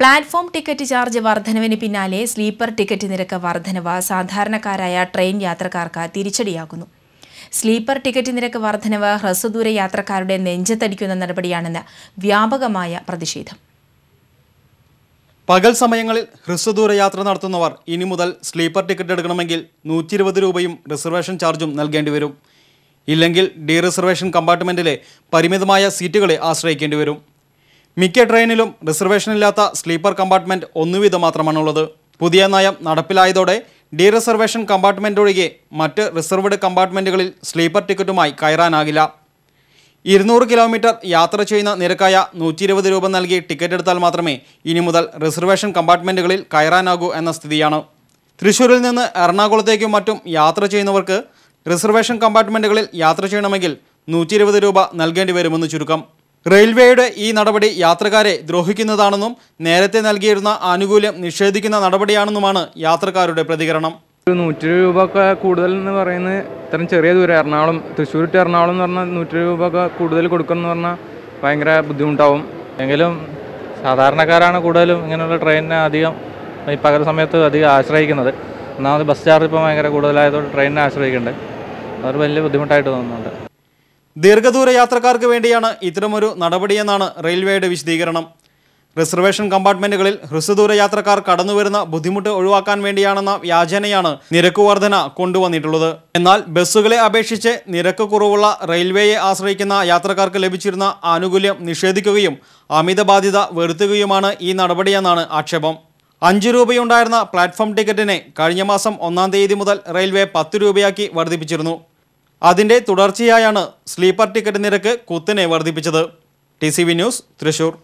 platform ticket charge വർധനവിന് പിന്നാലെ sleeper ticket നിരക്ക് വർധനവ് സാധാരണക്കാരായ ട്രെയിൻ യാത്രക്കാർക്ക് തിരിച്ചടിയാകുന്നു സ്ലീപ്പർ ടിക്കറ്റ് നിരക്ക് വർധനവ് ഹ്രസ്വദൂര യാത്രക്കാരുടെ നെഞ്ചത്തടിക്കുന്ന നടപടിയാണെന്ന് വ്യാപകമായ പ്രതിഷേധം പകൽ സമയങ്ങളിൽ ഹ്രസ്വദൂര യാത്ര നടത്തുന്നവർ ഇനി മുതൽ സ്ലീപ്പർ ടിക്കറ്റ് എടുക്കണമെങ്കിൽ നൂറ്റി ഇരുപത് രൂപയും റിസർവേഷൻ ചാർജും നൽകേണ്ടി വരും ഇല്ലെങ്കിൽ ഡീ റിസർവേഷൻ കമ്പാർട്ട്മെൻറ്റിലെ പരിമിതമായ സീറ്റുകളെ ആശ്രയിക്കേണ്ടി വരും മിക്ക ട്രെയിനിലും റിസർവേഷൻ ഇല്ലാത്ത സ്ലീപ്പർ ഒന്നുവിധം മാത്രമാണ് മാത്രമാണുള്ളത് പുതിയ നയം നടപ്പിലായതോടെ ഡി റിസർവേഷൻ കമ്പാർട്ട്മെന്റ് ഒഴികെ മറ്റ് റിസർവ്ഡ് കമ്പാർട്ട്മെന്റുകളിൽ സ്ലീപ്പർ ടിക്കറ്റുമായി കയറാനാകില്ല ഇരുന്നൂറ് കിലോമീറ്റർ യാത്ര ചെയ്യുന്ന നിരക്കായ നൂറ്റി ഇരുപത് രൂപ നൽകി ടിക്കറ്റ് എടുത്താൽ മാത്രമേ ഇനി മുതൽ റിസർവേഷൻ കമ്പാർട്ട്മെന്റുകളിൽ കയറാനാകൂ എന്ന സ്ഥിതിയാണ് തൃശ്ശൂരിൽ നിന്ന് എറണാകുളത്തേക്കും മറ്റും യാത്ര ചെയ്യുന്നവർക്ക് റിസർവേഷൻ കമ്പാർട്ട്മെന്റുകളിൽ യാത്ര ചെയ്യണമെങ്കിൽ നൂറ്റി രൂപ നൽകേണ്ടി വരുമെന്ന് ചുരുക്കം റെയിൽവേയുടെ ഈ നടപടി യാത്രക്കാരെ ദ്രോഹിക്കുന്നതാണെന്നും നേരത്തെ നൽകിയിരുന്ന ആനുകൂല്യം നിഷേധിക്കുന്ന നടപടിയാണെന്നുമാണ് യാത്രക്കാരുടെ പ്രതികരണം നൂറ്റി രൂപ ഒക്കെ കൂടുതൽ എന്ന് പറയുന്നത് ഇത്രയും ചെറിയ ദൂരം എറണാകുളം തൃശ്ശൂർ ടു എറണാകുളം എന്ന് പറഞ്ഞാൽ നൂറ്റി രൂപ ഒക്കെ കൂടുതൽ കൊടുക്കണം എന്ന് പറഞ്ഞാൽ ഭയങ്കര ബുദ്ധിമുട്ടാവും എങ്കിലും സാധാരണക്കാരാണ് കൂടുതലും ഇങ്ങനെയുള്ള ട്രെയിനിനെ അധികം ഈ പകൽ സമയത്ത് അധികം ആശ്രയിക്കുന്നത് ഒന്നാമത് ബസ് ചാർജ് ഇപ്പോൾ ഭയങ്കര കൂടുതലായതുകൊണ്ട് ട്രെയിനിനെ ആശ്രയിക്കേണ്ടത് അതൊരു വലിയ ബുദ്ധിമുട്ടായിട്ട് തോന്നുന്നുണ്ട് ദീർഘദൂര യാത്രക്കാർക്ക് വേണ്ടിയാണ് ഇത്തരമൊരു നടപടിയെന്നാണ് റെയിൽവേയുടെ വിശദീകരണം റിസർവേഷൻ കമ്പാർട്ട്മെന്റുകളിൽ ഹ്രസ്വദൂര യാത്രക്കാർ കടന്നുവരുന്ന ബുദ്ധിമുട്ട് ഒഴിവാക്കാൻ വേണ്ടിയാണെന്ന വ്യാജനയാണ് നിരക്ക് വർധന കൊണ്ടുവന്നിട്ടുള്ളത് എന്നാൽ ബസ്സുകളെ അപേക്ഷിച്ച് നിരക്ക് കുറവുള്ള റെയിൽവേയെ ആശ്രയിക്കുന്ന യാത്രക്കാർക്ക് ലഭിച്ചിരുന്ന ആനുകൂല്യം നിഷേധിക്കുകയും അമിത ബാധ്യത വരുത്തുകയുമാണ് ഈ നടപടിയെന്നാണ് ആക്ഷേപം അഞ്ച് രൂപയുണ്ടായിരുന്ന പ്ലാറ്റ്ഫോം ടിക്കറ്റിനെ കഴിഞ്ഞ മാസം ഒന്നാം തീയതി മുതൽ റെയിൽവേ പത്ത് രൂപയാക്കി വർദ്ധിപ്പിച്ചിരുന്നു അതിൻ്റെ തുടർച്ചയായാണ് സ്ലീപ്പർ ടിക്കറ്റ് നിരക്ക് കുത്തനെ വർദ്ധിപ്പിച്ചത് ടി ന്യൂസ് തൃശൂർ